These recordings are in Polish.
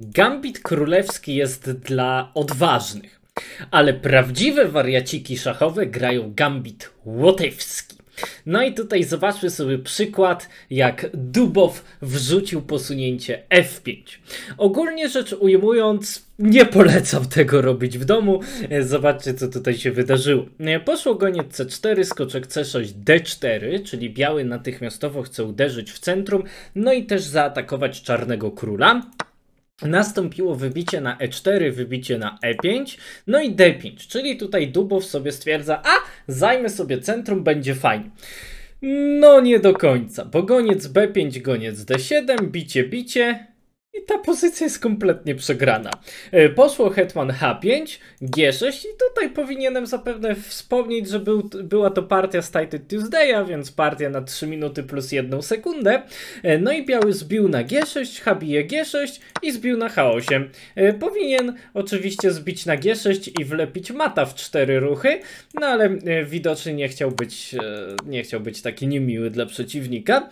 Gambit królewski jest dla odważnych, ale prawdziwe wariaciki szachowe grają gambit łotewski. No i tutaj zobaczmy sobie przykład, jak Dubow wrzucił posunięcie F5. Ogólnie rzecz ujmując, nie polecam tego robić w domu. Zobaczcie, co tutaj się wydarzyło. Poszło goniec C4, skoczek C6, D4, czyli biały natychmiastowo chce uderzyć w centrum, no i też zaatakować czarnego króla. Nastąpiło wybicie na e4, wybicie na e5, no i d5, czyli tutaj Dubow sobie stwierdza, a zajmę sobie centrum, będzie fajnie. No nie do końca, bo goniec b5, goniec d7, bicie, bicie, i ta pozycja jest kompletnie przegrana. E, poszło Hetman H5, G6 i tutaj powinienem zapewne wspomnieć, że był, była to partia z Title Tuesdaya, więc partia na 3 minuty plus 1 sekundę. E, no i biały zbił na G6, H bije G6 i zbił na H8. E, powinien oczywiście zbić na G6 i wlepić mata w 4 ruchy, no ale widocznie nie chciał być, nie chciał być taki niemiły dla przeciwnika,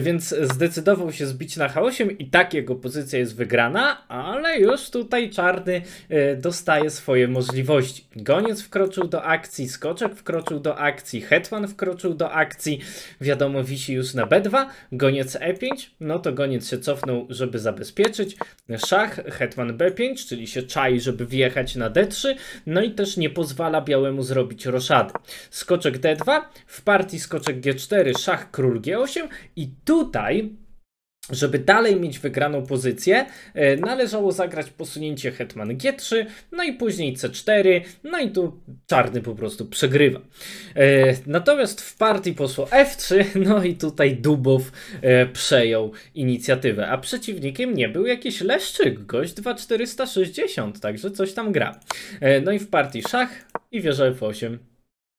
więc zdecydował się zbić na H8 i tak jego pozycja pozycja jest wygrana, ale już tutaj czarny e, dostaje swoje możliwości. Goniec wkroczył do akcji, skoczek wkroczył do akcji, hetman wkroczył do akcji, wiadomo wisi już na b2, goniec e5, no to goniec się cofnął, żeby zabezpieczyć, szach, hetman b5, czyli się czai, żeby wjechać na d3, no i też nie pozwala białemu zrobić roszady. Skoczek d2, w partii skoczek g4, szach, król g8 i tutaj żeby dalej mieć wygraną pozycję, e, należało zagrać posunięcie hetman g3, no i później c4, no i tu czarny po prostu przegrywa. E, natomiast w partii poszło f3, no i tutaj Dubow e, przejął inicjatywę, a przeciwnikiem nie był jakiś Leszczyk, gość 2460, także coś tam gra. No i w partii szach i wieża f8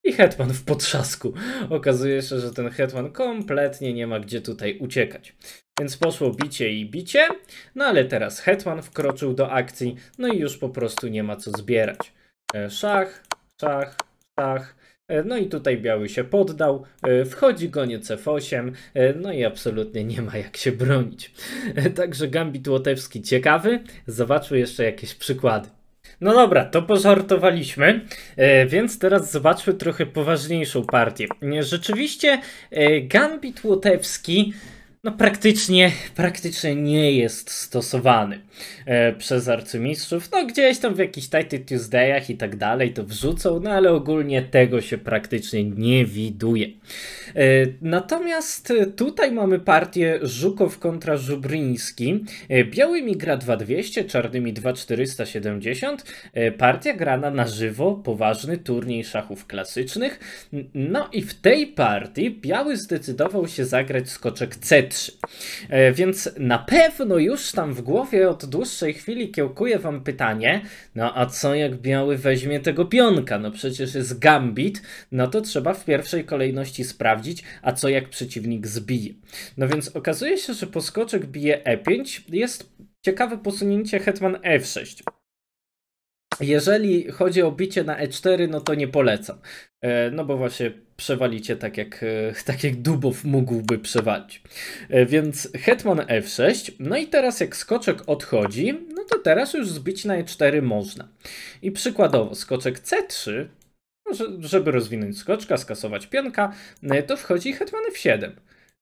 i Hetman w potrzasku. Okazuje się, że ten Hetman kompletnie nie ma gdzie tutaj uciekać. Więc poszło bicie i bicie, no ale teraz Hetman wkroczył do akcji, no i już po prostu nie ma co zbierać. E, szach, szach, szach. E, no i tutaj biały się poddał, e, wchodzi goniec F8, no i absolutnie nie ma jak się bronić. Także gambit łotewski ciekawy, zobaczmy jeszcze jakieś przykłady. No dobra, to pożartowaliśmy, e, więc teraz zobaczmy trochę poważniejszą partię. E, rzeczywiście e, Gambit Łotewski no praktycznie, praktycznie nie jest stosowany e, przez arcymistrzów. No gdzieś tam w jakichś Tidy Tuesdayach i tak dalej to wrzucą, no ale ogólnie tego się praktycznie nie widuje. E, natomiast tutaj mamy partię Żukow kontra Żubriński. E, białymi gra 2200, czarnymi 2470. E, partia grana na żywo, poważny turniej szachów klasycznych. No i w tej partii biały zdecydował się zagrać skoczek C E, więc na pewno już tam w głowie od dłuższej chwili kiełkuje wam pytanie, no a co jak biały weźmie tego pionka? No przecież jest gambit, no to trzeba w pierwszej kolejności sprawdzić, a co jak przeciwnik zbije. No więc okazuje się, że poskoczek bije E5, jest ciekawe posunięcie hetman F6. E jeżeli chodzi o bicie na E4, no to nie polecam. E, no bo właśnie przewalicie tak jak, e, tak jak Dubow mógłby przewalić. E, więc hetman F6. No i teraz jak skoczek odchodzi, no to teraz już zbić na E4 można. I przykładowo skoczek C3, no, żeby rozwinąć skoczka, skasować pionka, to wchodzi hetman F7.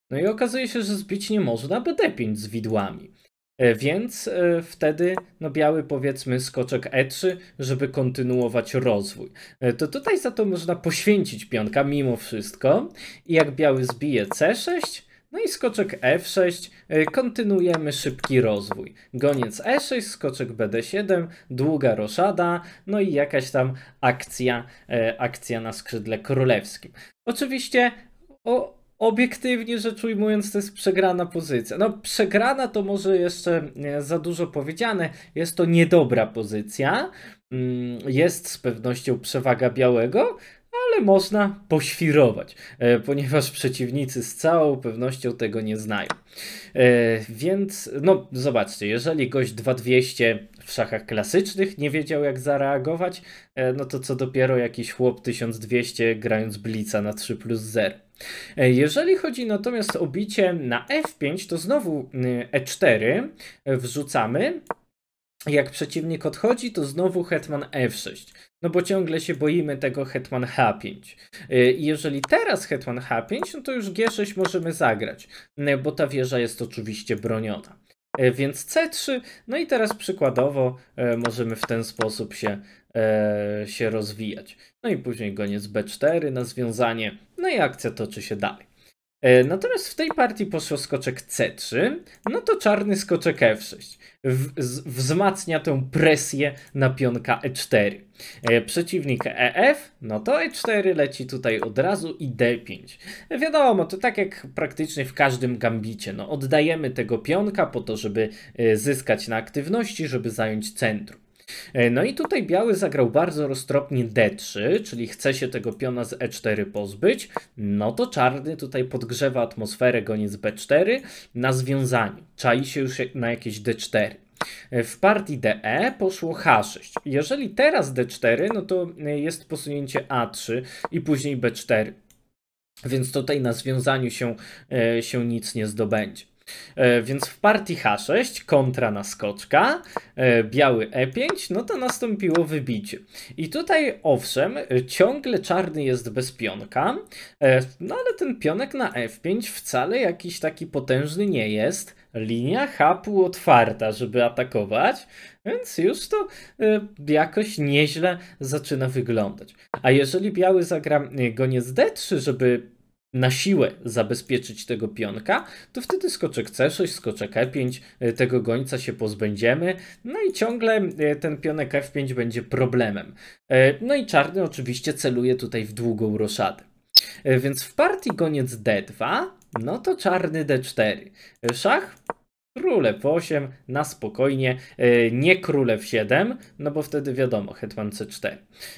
No i okazuje się, że zbić nie można, bo D5 z widłami. E, więc e, wtedy no biały powiedzmy skoczek E3, żeby kontynuować rozwój. E, to tutaj za to można poświęcić pionka mimo wszystko i jak biały zbije C6, no i skoczek F6, kontynuujemy szybki rozwój. Goniec E6, skoczek BD7, długa roszada, no i jakaś tam akcja, akcja na skrzydle królewskim. Oczywiście o, obiektywnie rzecz ujmując, to jest przegrana pozycja. No, przegrana to może jeszcze e, za dużo powiedziane, jest to niedobra pozycja. Mm, jest z pewnością przewaga białego, ale można poświrować, e, ponieważ przeciwnicy z całą pewnością tego nie znają. E, więc, no zobaczcie, jeżeli gość 2200 w szachach klasycznych nie wiedział jak zareagować, no to co dopiero jakiś chłop 1200 grając blica na 3 plus 0. E, jeżeli chodzi natomiast o bicie na F5, to znowu y, E4 e, wrzucamy. Jak przeciwnik odchodzi, to znowu hetman F6. No bo ciągle się boimy tego hetman H5. E, jeżeli teraz hetman H5, no to już G6 możemy zagrać, bo ta wieża jest oczywiście broniona. Więc C3, no i teraz przykładowo możemy w ten sposób się E, się rozwijać. No i później goniec B4 na związanie, no i akcja toczy się dalej. E, natomiast w tej partii poszło skoczek C3, no to czarny skoczek F6. wzmacnia tę presję na pionka E4. E, przeciwnik EF, no to E4 leci tutaj od razu i D5. Wiadomo, to tak jak praktycznie w każdym gambicie, no oddajemy tego pionka po to, żeby zyskać na aktywności, żeby zająć centrum. E, no i tutaj biały zagrał bardzo roztropnie D3, czyli chce się tego piona z E4 pozbyć. No to czarny tutaj podgrzewa atmosferę goniec B4 na związaniu. Czai się już na jakieś D4. E, w partii DE poszło H6. Jeżeli teraz D4, no to e, jest posunięcie A3 i później B4. Więc tutaj na związaniu się, się nic nie zdobędzie. E, więc w partii H6 kontra na skoczka, e, biały E5, no to nastąpiło wybicie. I tutaj owszem, ciągle czarny jest bez pionka, e, no ale ten pionek na F5 wcale jakiś taki potężny nie jest. Linia H półotwarta, otwarta, żeby atakować, więc już to jakoś nieźle zaczyna wyglądać. A jeżeli biały zagra goniec D3, żeby na siłę zabezpieczyć tego pionka, to wtedy skoczek C6, skoczek E5, e, tego gońca się pozbędziemy, no i ciągle e, ten pionek F5 będzie problemem. E, no i czarny oczywiście celuje tutaj w długą roszadę. Więc w partii koniec D2, no to czarny D4. Szach f 8 na spokojnie, nie f 7, no bo wtedy wiadomo, hetman C4.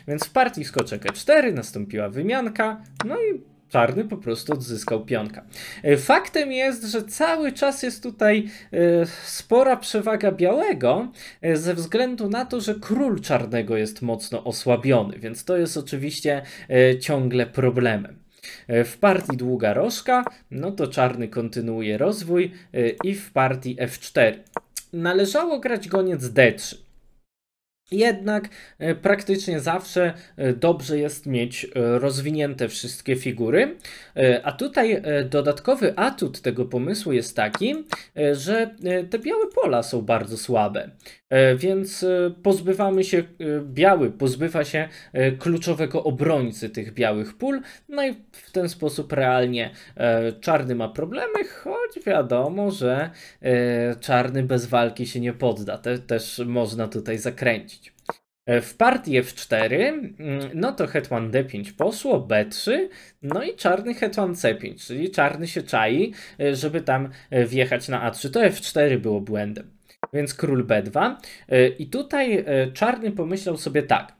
Więc w partii skoczek E4 nastąpiła wymianka, no i czarny po prostu odzyskał pionka. E, faktem jest, że cały czas jest tutaj e, spora przewaga białego e, ze względu na to, że król czarnego jest mocno osłabiony, więc to jest oczywiście ciągle problemem. W partii długa rożka, no to czarny kontynuuje rozwój i w partii F4 należało grać goniec D3. Jednak e, praktycznie zawsze e, dobrze jest mieć e, rozwinięte wszystkie figury. A tutaj dodatkowy atut tego pomysłu jest taki, że te białe pola są bardzo słabe. E, więc e, pozbywamy się, e, biały pozbywa się kluczowego obrońcy tych białych pól, no i w ten sposób realnie czarny ma problemy, choć wiadomo, że czarny bez walki się nie podda. Te, też można tutaj zakręcić. W partii f4, mm, no to hetman d5 poszło, b3, no i czarny hetman c5, czyli czarny się czai, żeby tam wjechać na a3. To f4 było błędem więc król B2. E, I tutaj e, czarny pomyślał sobie tak.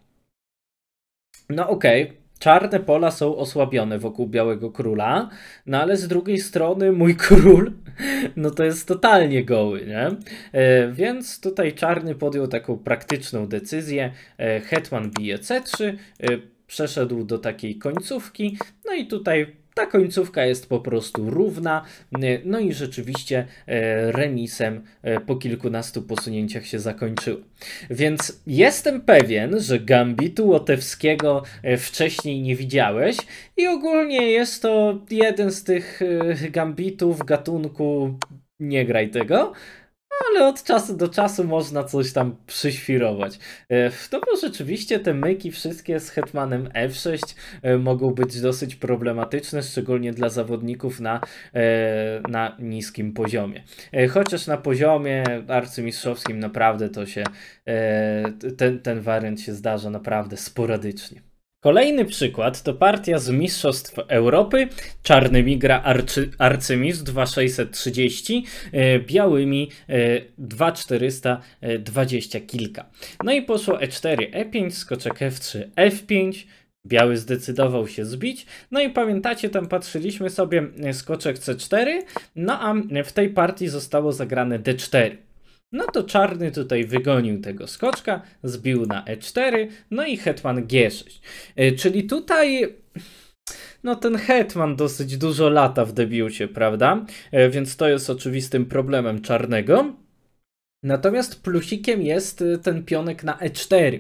No okej, okay, czarne pola są osłabione wokół białego króla, no ale z drugiej strony mój król, no to jest totalnie goły, nie? E, więc tutaj czarny podjął taką praktyczną decyzję. Hetman bije C3, przeszedł do takiej końcówki, no i tutaj ta końcówka jest po prostu równa, e, no i rzeczywiście e, remisem e, po kilkunastu posunięciach się zakończyło. Więc jestem pewien, że Gambitu Łotewskiego wcześniej nie widziałeś i ogólnie jest to jeden z tych gambitów gatunku nie graj tego, ale od czasu do czasu można coś tam przyświrować. E, to bo rzeczywiście te myki wszystkie z Hetmanem F6 e, mogą być dosyć problematyczne, szczególnie dla zawodników na, e, na niskim poziomie. Chociaż na poziomie arcymistrzowskim naprawdę to się, ten, ten wariant się zdarza naprawdę sporadycznie. Kolejny przykład to partia z Mistrzostw Europy. Czarnymi gra arcy, arcymistrz 2630, białymi 2420 e, kilka. No i poszło e4, e5, skoczek f3, f5, Biały zdecydował się zbić. No i pamiętacie, tam patrzyliśmy sobie e, skoczek C4, no a w tej partii zostało zagrane D4. No to czarny tutaj wygonił tego skoczka, zbił na e4, no i hetman g6. E, czyli tutaj no ten hetman dosyć dużo lata w debiucie, prawda? E, więc to jest oczywistym problemem czarnego. Natomiast plusikiem jest y, ten pionek na E4,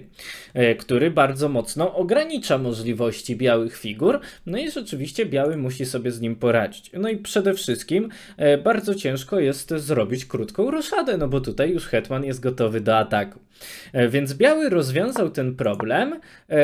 y, który bardzo mocno ogranicza możliwości białych figur. No i rzeczywiście biały musi sobie z nim poradzić. No i przede wszystkim y, bardzo ciężko jest zrobić krótką roszadę, no bo tutaj już hetman jest gotowy do ataku. Więc biały rozwiązał ten problem,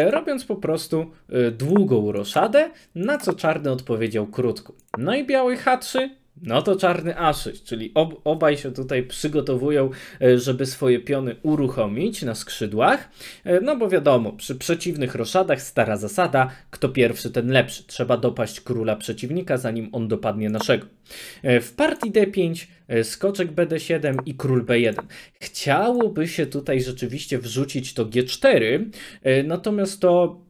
robiąc po prostu długą roszadę, na co czarny odpowiedział krótko. No i biały H3 no to czarny A6, czyli ob, obaj się tutaj przygotowują, e, żeby swoje piony uruchomić na skrzydłach. E, no bo wiadomo, przy przeciwnych roszadach stara zasada, kto pierwszy, ten lepszy. Trzeba dopaść króla przeciwnika, zanim on dopadnie naszego. E, w partii D5 skoczek BD7 i król B1. Chciałoby się tutaj rzeczywiście wrzucić to G4, natomiast to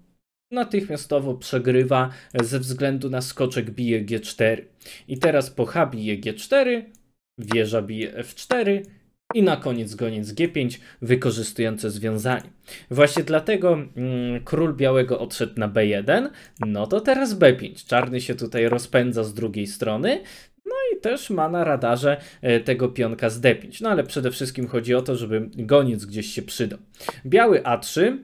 natychmiastowo przegrywa ze względu na skoczek bije G4. I teraz po H bije G4, wieża bije F4 i na koniec goniec G5 wykorzystujące związanie. Właśnie dlatego mm, król białego odszedł na B1, no to teraz B5. Czarny się tutaj rozpędza z drugiej strony, no i też ma na radarze e, tego pionka z D5. No ale przede wszystkim chodzi o to, żeby goniec gdzieś się przydał. Biały A3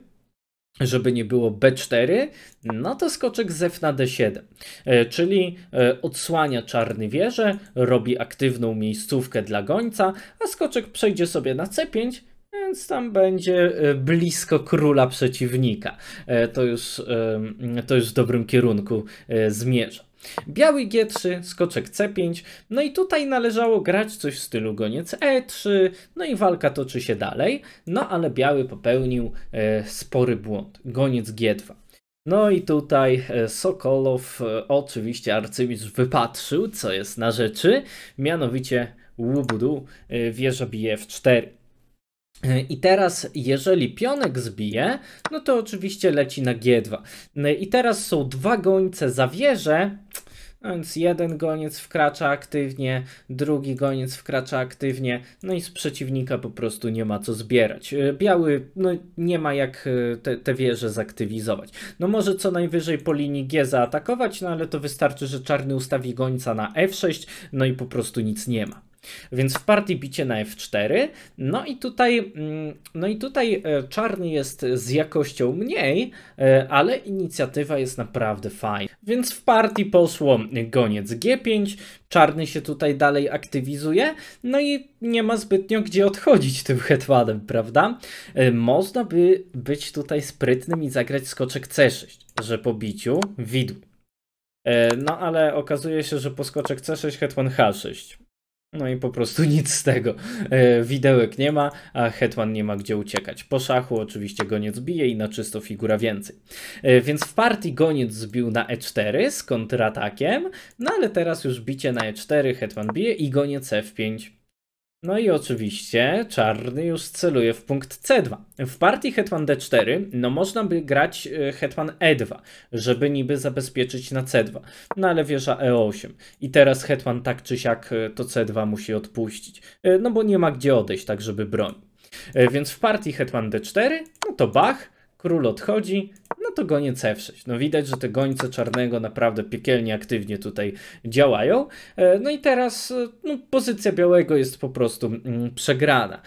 żeby nie było B4, no to skoczek z na D7, e, czyli e, odsłania czarny wieżę, robi aktywną miejscówkę dla gońca, a skoczek przejdzie sobie na C5, więc tam będzie e, blisko króla przeciwnika. To już, to już w dobrym kierunku zmierza. Biały G3, skoczek C5, no i tutaj należało grać coś w stylu goniec E3, no i walka toczy się dalej, no ale biały popełnił e, spory błąd, goniec G2. No i tutaj e, Sokolow e, oczywiście arcymistrz wypatrzył, co jest na rzeczy, mianowicie łubudu, e, wieża bije w 4 E, I teraz, jeżeli pionek zbije, no to oczywiście leci na G2. E, I teraz są dwa gońce za wieżę, więc jeden goniec wkracza aktywnie, drugi goniec wkracza aktywnie, no i z przeciwnika po prostu nie ma co zbierać. E, biały no, nie ma jak te, te wieże zaktywizować. No może co najwyżej po linii G zaatakować, no ale to wystarczy, że czarny ustawi gońca na F6, no i po prostu nic nie ma. Więc w partii bicie na f4. No i tutaj, mm, no i tutaj e, czarny jest z jakością mniej, e, ale inicjatywa jest naprawdę fajna. Więc w partii poszło goniec g5, czarny się tutaj dalej aktywizuje, no i nie ma zbytnio gdzie odchodzić tym hetmanem, prawda? E, można by być tutaj sprytnym i zagrać skoczek c6, że po biciu widł. No ale okazuje się, że po skoczek c6 hetman h6. No i po prostu nic z tego. E, widełek nie ma, a hetman nie ma gdzie uciekać. Po szachu oczywiście goniec bije i na czysto figura więcej. E, więc w partii goniec zbił na e4 z kontratakiem, no ale teraz już bicie na e4, hetman bije i goniec f5. No i oczywiście czarny już celuje w punkt C2. W partii Hetman D4 no można by grać e, Hetman E2, żeby niby zabezpieczyć na C2, no ale wieża E8. I teraz Hetman tak czy siak e, to C2 musi odpuścić, e, no bo nie ma gdzie odejść tak, żeby broni. Więc w partii Hetman D4, no to Bach, król odchodzi, to gonię C6. No widać, że te gońce czarnego naprawdę piekielnie aktywnie tutaj działają. E, no i teraz e, no, pozycja białego jest po prostu mm, przegrana.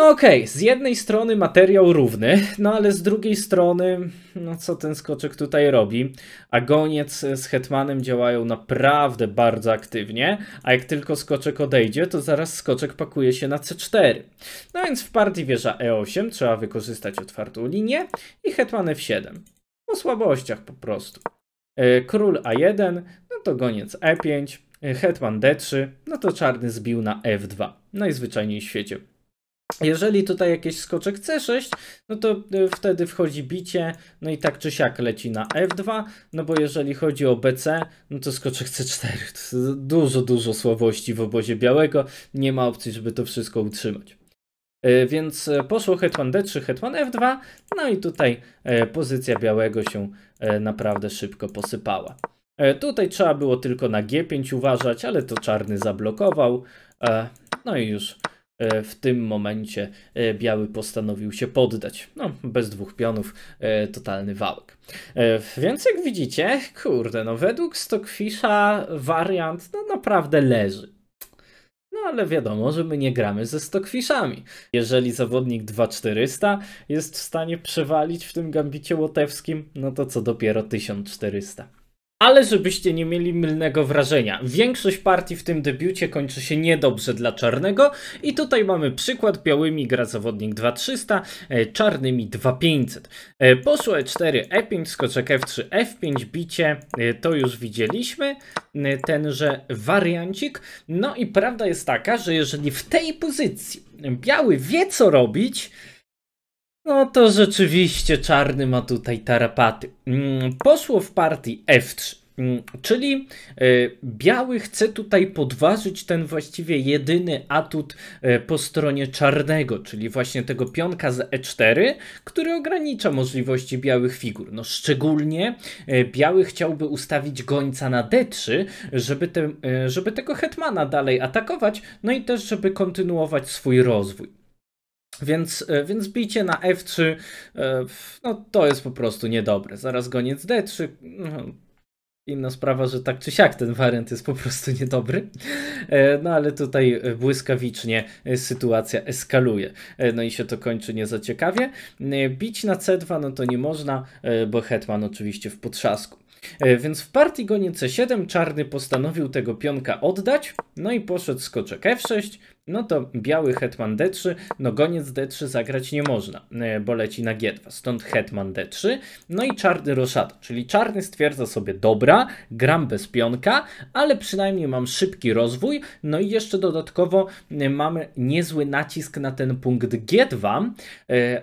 No okej, okay. z jednej strony materiał równy, no ale z drugiej strony, no co ten skoczek tutaj robi? Agoniec z Hetmanem działają naprawdę bardzo aktywnie, a jak tylko skoczek odejdzie, to zaraz skoczek pakuje się na C4. No więc w partii wieża E8 trzeba wykorzystać otwartą linię i Hetman F7. O słabościach po prostu. E, król A1, no to goniec E5, e, Hetman D3, no to czarny zbił na F2. Najzwyczajniej w świecie. Jeżeli tutaj jakiś skoczek C6, no to e, wtedy wchodzi bicie, no i tak czy siak leci na F2, no bo jeżeli chodzi o BC, no to skoczek C4. To dużo, dużo słabości w obozie białego, nie ma opcji, żeby to wszystko utrzymać. E, więc e, poszło hetman D3, hetman F2, no i tutaj pozycja białego się naprawdę szybko posypała. Tutaj trzeba było tylko na G5 uważać, ale to czarny zablokował, no i już E, w tym momencie e, biały postanowił się poddać. No, bez dwóch pionów, e, totalny wałek. Więc jak widzicie, kurde, no według Stockfisha wariant no, naprawdę leży. No ale wiadomo, że my nie gramy ze Stockfishami. Jeżeli zawodnik 2400 jest w stanie przewalić w tym gambicie łotewskim, no to co dopiero 1400. Ale żebyście nie mieli mylnego wrażenia, większość partii w tym debiucie kończy się niedobrze dla czarnego i tutaj mamy przykład, białymi gra zawodnik 2300, e, czarnymi 2500. E, poszło e4, e5, skoczek f3, f5, bicie, e, to już widzieliśmy, tenże wariancik. No i prawda jest taka, że jeżeli w tej pozycji biały wie co robić, no to rzeczywiście czarny ma tutaj tarapaty. Mm, poszło w partii F3. Mm, czyli e, biały chce tutaj podważyć ten właściwie jedyny atut e, po stronie czarnego, czyli właśnie tego pionka z E4, który ogranicza możliwości białych figur. No szczególnie e, biały chciałby ustawić gońca na D3, żeby, te, żeby tego hetmana dalej atakować, no i też żeby kontynuować swój rozwój. Więc, e, więc bicie na F3, e, no to jest po prostu niedobre. Zaraz goniec D3, no, mhm. inna sprawa, że tak czy siak ten wariant jest po prostu niedobry. E, no ale tutaj błyskawicznie sytuacja eskaluje. No i się to kończy nie za ciekawie. Bić na C2 no to nie można, bo hetman oczywiście w potrzasku. E, więc w partii gonie C7 czarny postanowił tego pionka oddać, no i poszedł skoczek F6, no to biały hetman D3, no goniec D3 zagrać nie można, e, bo leci na G2, stąd hetman D3, no i czarny roszada, czyli czarny stwierdza sobie, dobra, gram bez pionka, ale przynajmniej mam szybki rozwój, no i jeszcze dodatkowo e, mamy niezły nacisk na ten punkt G2,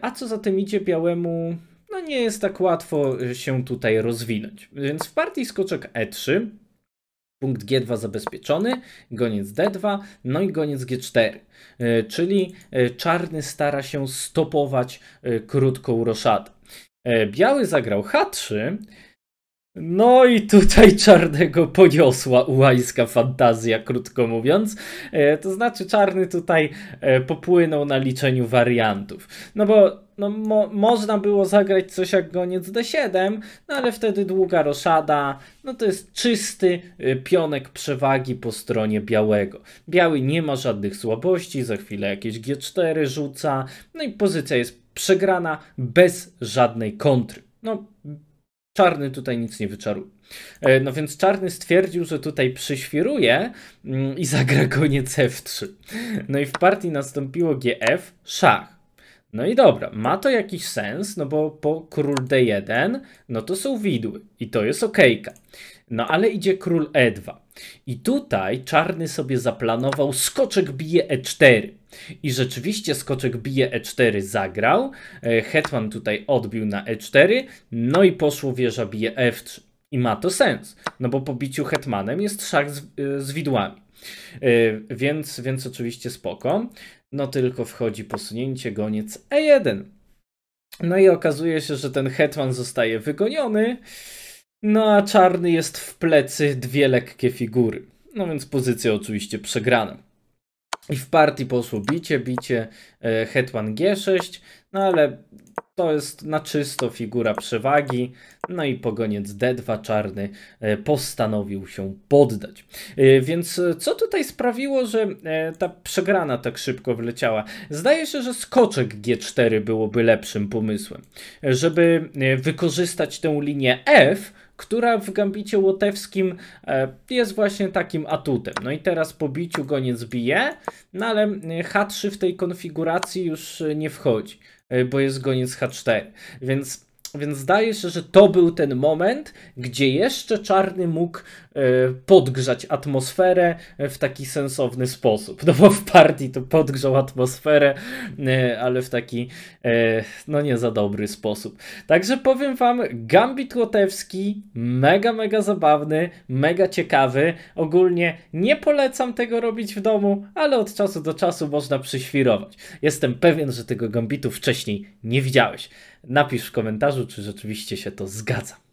a co za tym idzie białemu no nie jest tak łatwo y, się tutaj rozwinąć. Więc w partii skoczek E3 Punkt G2 zabezpieczony, goniec D2, no i goniec G4. Y, czyli y, czarny stara się stopować krótką roszadę. Biały zagrał H3. No i tutaj czarnego poniosła ułańska fantazja, krótko mówiąc. To znaczy czarny tutaj popłynął na liczeniu wariantów. No bo no, mo można było zagrać coś jak goniec D7, no ale wtedy długa roszada, no to jest czysty y, pionek przewagi po stronie białego. Biały nie ma żadnych słabości, za chwilę jakieś G4 rzuca, no i pozycja jest przegrana bez żadnej kontry. No, czarny tutaj nic nie wyczaruje. E, no więc czarny stwierdził, że tutaj przyświruje mm, i zagra goniec F3. No i w partii nastąpiło GF, szach. No i dobra, ma to jakiś sens, no bo po król d1, no to są widły i to jest okejka. No ale idzie król e2. I tutaj czarny sobie zaplanował skoczek bije e4. I rzeczywiście skoczek bije e4 zagrał. E, Hetman tutaj odbił na e4. No i poszło wieża bije f3. I ma to sens, no bo po biciu hetmanem jest szach z, y, z widłami. Y, więc, więc oczywiście spoko. No tylko wchodzi posunięcie goniec E1. No i okazuje się, że ten hetman zostaje wygoniony. No a czarny jest w plecy dwie lekkie figury. No więc pozycja oczywiście przegrana. I w partii poszło bicie, bicie, e, hetman G6, no ale to jest na czysto figura przewagi. No i pogoniec D2 czarny e, postanowił się poddać. E, więc e, co tutaj sprawiło, że ta przegrana tak szybko wleciała? Zdaje się, że skoczek G4 byłoby lepszym pomysłem. Żeby wykorzystać tę linię F, która w gambicie łotewskim e, jest właśnie takim atutem. No i teraz po biciu go nie zbije, no ale e, H3 w tej konfiguracji już e, nie wchodzi, bo jest goniec H4. Więc więc zdaje się, że to był ten moment, gdzie jeszcze czarny mógł e, podgrzać atmosferę e, w taki sensowny sposób. No bo w partii to podgrzał atmosferę, e, ale w taki no nie za dobry sposób. Także powiem wam, Gambit Łotewski mega, mega zabawny, mega ciekawy. Ogólnie nie polecam tego robić w domu, ale od czasu do czasu można przyświrować. Jestem pewien, że tego Gambitu wcześniej nie widziałeś. Napisz w komentarzu komentarzu, czy rzeczywiście się to zgadza.